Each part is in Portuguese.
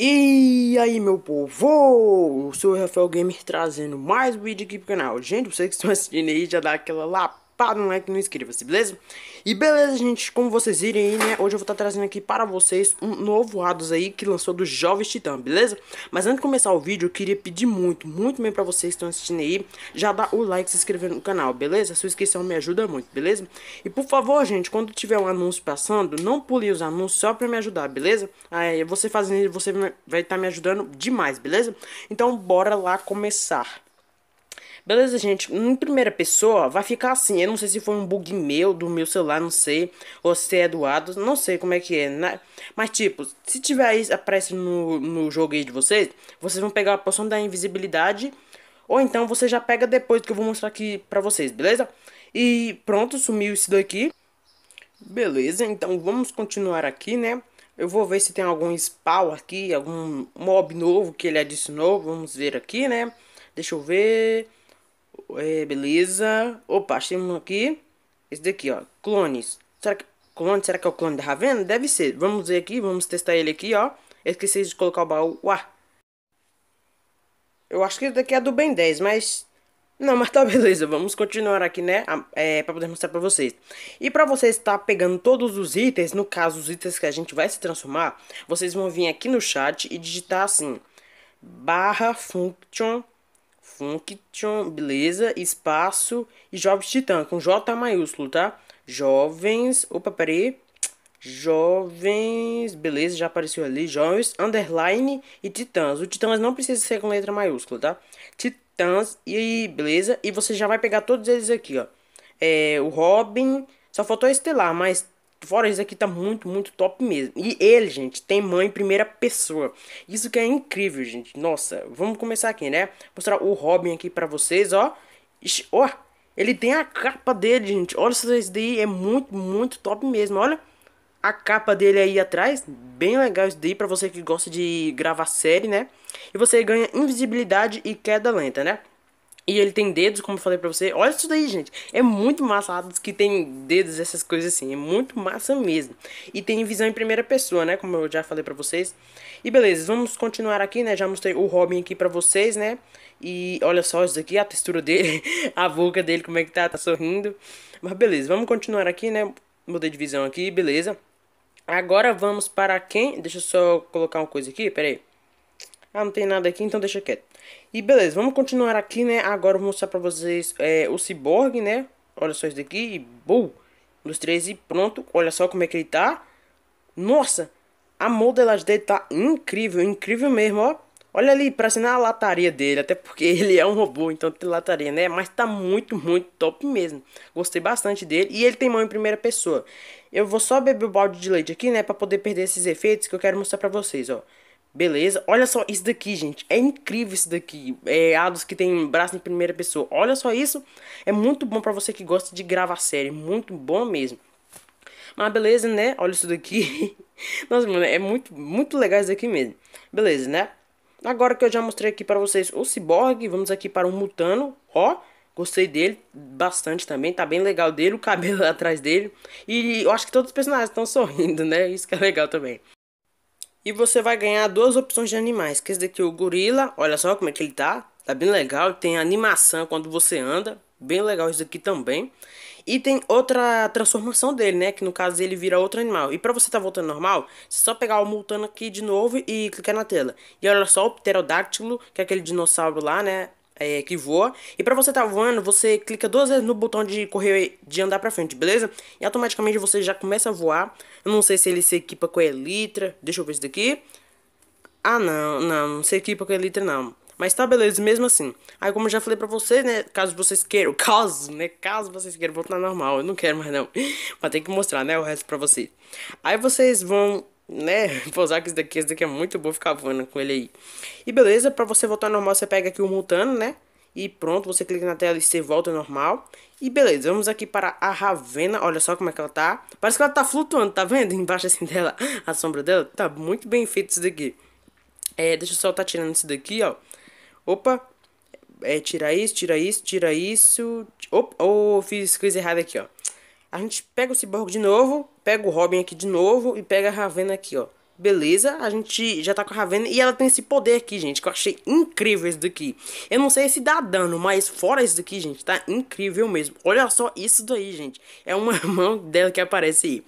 E aí meu povo, eu sou o Rafael Gamer trazendo mais um vídeo aqui pro canal Gente, vocês que estão assistindo aí já dá aquela lá para tá um like e não inscreva-se, beleza? E beleza, gente, como vocês viram aí, né, hoje eu vou estar tá trazendo aqui para vocês um novo Rados aí que lançou do Jovem Titã, beleza? Mas antes de começar o vídeo, eu queria pedir muito, muito mesmo para vocês que estão assistindo aí, já dá o like e se inscrever no canal, beleza? A sua inscrição me ajuda muito, beleza? E por favor, gente, quando tiver um anúncio passando, não pule os anúncios só para me ajudar, beleza? Aí você fazendo isso, você vai estar tá me ajudando demais, beleza? Então bora lá começar. Beleza, gente? Em primeira pessoa, vai ficar assim. Eu não sei se foi um bug meu, do meu celular, não sei. Ou se é doado, não sei como é que é. Né? Mas, tipo, se tiver isso, aparece no, no jogo aí de vocês, vocês vão pegar a poção da invisibilidade. Ou então você já pega depois que eu vou mostrar aqui pra vocês, beleza? E pronto, sumiu isso daqui. Beleza, então vamos continuar aqui, né? Eu vou ver se tem algum spawn aqui, algum mob novo que ele adicionou. Vamos ver aqui, né? Deixa eu ver... É, beleza. Opa, achei um aqui. Esse daqui, ó. Clones. Será que, clone, será que é o clone da Ravena? Deve ser. Vamos ver aqui, vamos testar ele aqui, ó. Eu esqueci de colocar o baú. Uá. Eu acho que esse daqui é do Ben 10, mas... Não, mas tá beleza, vamos continuar aqui, né, é, pra poder mostrar pra vocês. E pra vocês estar pegando todos os itens, no caso, os itens que a gente vai se transformar, vocês vão vir aqui no chat e digitar assim, barra function Function, beleza, espaço e Jovens Titã, com J maiúsculo, tá? Jovens, opa, peraí. Jovens, beleza, já apareceu ali. Jovens, underline e Titãs. O Titãs não precisa ser com letra maiúscula, tá? Titãs, e aí, beleza? E você já vai pegar todos eles aqui, ó. É, o Robin, só faltou Estelar, mas Fora isso aqui tá muito, muito top mesmo. E ele, gente, tem mãe em primeira pessoa. Isso que é incrível, gente. Nossa, vamos começar aqui, né? Mostrar o Robin aqui pra vocês, ó. Ixi, ó, ele tem a capa dele, gente. Olha isso daí, é muito, muito top mesmo, olha. A capa dele aí atrás, bem legal isso daí pra você que gosta de gravar série, né? E você ganha invisibilidade e queda lenta, né? E ele tem dedos, como eu falei pra você. Olha isso daí, gente. É muito massa Hades que tem dedos, essas coisas assim. É muito massa mesmo. E tem visão em primeira pessoa, né? Como eu já falei pra vocês. E beleza, vamos continuar aqui, né? Já mostrei o Robin aqui pra vocês, né? E olha só isso daqui, a textura dele, a boca dele, como é que tá, tá sorrindo. Mas beleza, vamos continuar aqui, né? Mudei de visão aqui, beleza. Agora vamos para quem... Deixa eu só colocar uma coisa aqui, peraí. Ah, não tem nada aqui, então deixa quieto. E beleza, vamos continuar aqui, né? Agora eu vou mostrar pra vocês é, o Cyborg, né? Olha só isso daqui. E, bum! Dos três e pronto. Olha só como é que ele tá. Nossa! A modelagem dele tá incrível, incrível mesmo, ó. Olha ali, parecendo a lataria dele, até porque ele é um robô, então tem lataria, né? Mas tá muito, muito top mesmo. Gostei bastante dele e ele tem mão em primeira pessoa. Eu vou só beber o balde de leite aqui, né, pra poder perder esses efeitos que eu quero mostrar pra vocês, ó. Beleza? Olha só isso daqui, gente. É incrível isso daqui. É Ados que tem braço em primeira pessoa. Olha só isso. É muito bom para você que gosta de gravar série. Muito bom mesmo. Mas beleza, né? Olha isso daqui. Nossa, mano, é muito, muito legal isso daqui mesmo. Beleza, né? Agora que eu já mostrei aqui para vocês o Cyborg, vamos aqui para o Mutano. Ó, gostei dele bastante também. Tá bem legal dele, o cabelo atrás dele. E eu acho que todos os personagens estão sorrindo, né? Isso que é legal também. E você vai ganhar duas opções de animais. Que esse daqui é o gorila. Olha só como é que ele tá. Tá bem legal. Tem animação quando você anda. Bem legal isso aqui também. E tem outra transformação dele, né? Que no caso ele vira outro animal. E pra você tá voltando normal, você só pegar o Multano aqui de novo e clicar na tela. E olha só o Pterodáctilo, que é aquele dinossauro lá, né? é, que voa. E para você estar tá voando, você clica duas vezes no botão de correr, de andar para frente, beleza? E automaticamente você já começa a voar. Eu não sei se ele se equipa com a Elytra. Deixa eu ver isso daqui. Ah, não, não, não se equipa com a Elytra, não. Mas tá beleza, mesmo assim. Aí como eu já falei pra vocês, né, caso vocês queiram, caso, né, caso vocês queiram voltar normal, eu não quero mais não. Mas tem que mostrar, né, o resto pra vocês. Aí vocês vão né? Vou usar que esse daqui, esse daqui é muito bom ficar voando com ele aí. E beleza, pra você voltar normal, você pega aqui o Multano, né? E pronto, você clica na tela e você volta normal. E beleza, vamos aqui para a Ravena. Olha só como é que ela tá. Parece que ela tá flutuando, tá vendo? Embaixo assim dela, a sombra dela. Tá muito bem feito isso daqui. É, deixa eu só tá tirando isso daqui, ó. Opa. É, tira isso, tira isso, tira isso. Opa, oh, fiz coisa errada aqui, ó. A gente pega o Cyborg de novo, pega o Robin aqui de novo e pega a Ravena aqui, ó. Beleza, a gente já tá com a Ravena e ela tem esse poder aqui, gente, que eu achei incrível isso daqui. Eu não sei se dá dano, mas fora isso daqui, gente, tá incrível mesmo. Olha só isso daí, gente. É uma mão dela que aparece aí.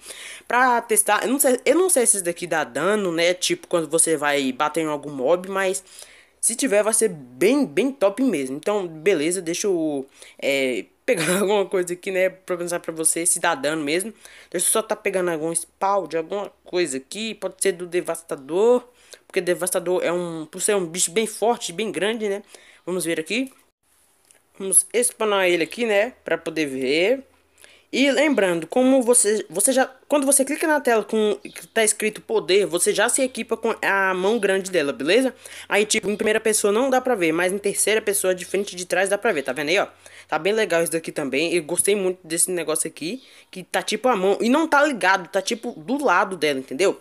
Pra testar, eu não sei, eu não sei se isso daqui dá dano, né, tipo quando você vai bater em algum mob, mas... Se tiver, vai ser bem, bem top mesmo. Então, beleza, deixa eu é, pegar alguma coisa aqui, né? Pra pensar pra você, dano mesmo. Deixa então, eu só tá pegando algum spawn de alguma coisa aqui. Pode ser do devastador. Porque devastador é um. Por ser um bicho bem forte, bem grande, né? Vamos ver aqui. Vamos espanar ele aqui, né? Pra poder ver. E lembrando, como você, você já, quando você clica na tela com que tá escrito poder, você já se equipa com a mão grande dela, beleza? Aí tipo, em primeira pessoa não dá pra ver, mas em terceira pessoa de frente e de trás dá pra ver, tá vendo aí, ó? Tá bem legal isso daqui também, eu gostei muito desse negócio aqui, que tá tipo a mão, e não tá ligado, tá tipo do lado dela, entendeu?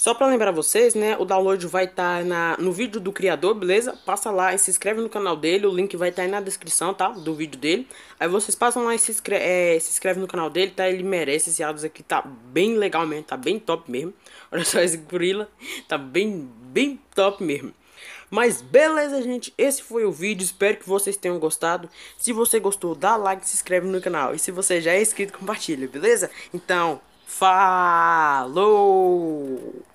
Só para lembrar vocês, né, o download vai estar tá na, no vídeo do criador, beleza? Passa lá e se inscreve no canal dele, o link vai estar tá aí na descrição, tá? Do vídeo dele. Aí vocês passam lá e se, inscrevem é, se inscreve no canal dele, tá? Ele merece esse áudio aqui, tá bem legal mesmo, tá bem top mesmo. Olha só esse gorila, tá bem, bem top mesmo. Mas beleza, gente, esse foi o vídeo, espero que vocês tenham gostado. Se você gostou, dá like, se inscreve no canal. E se você já é inscrito, compartilha, beleza? Então, falou!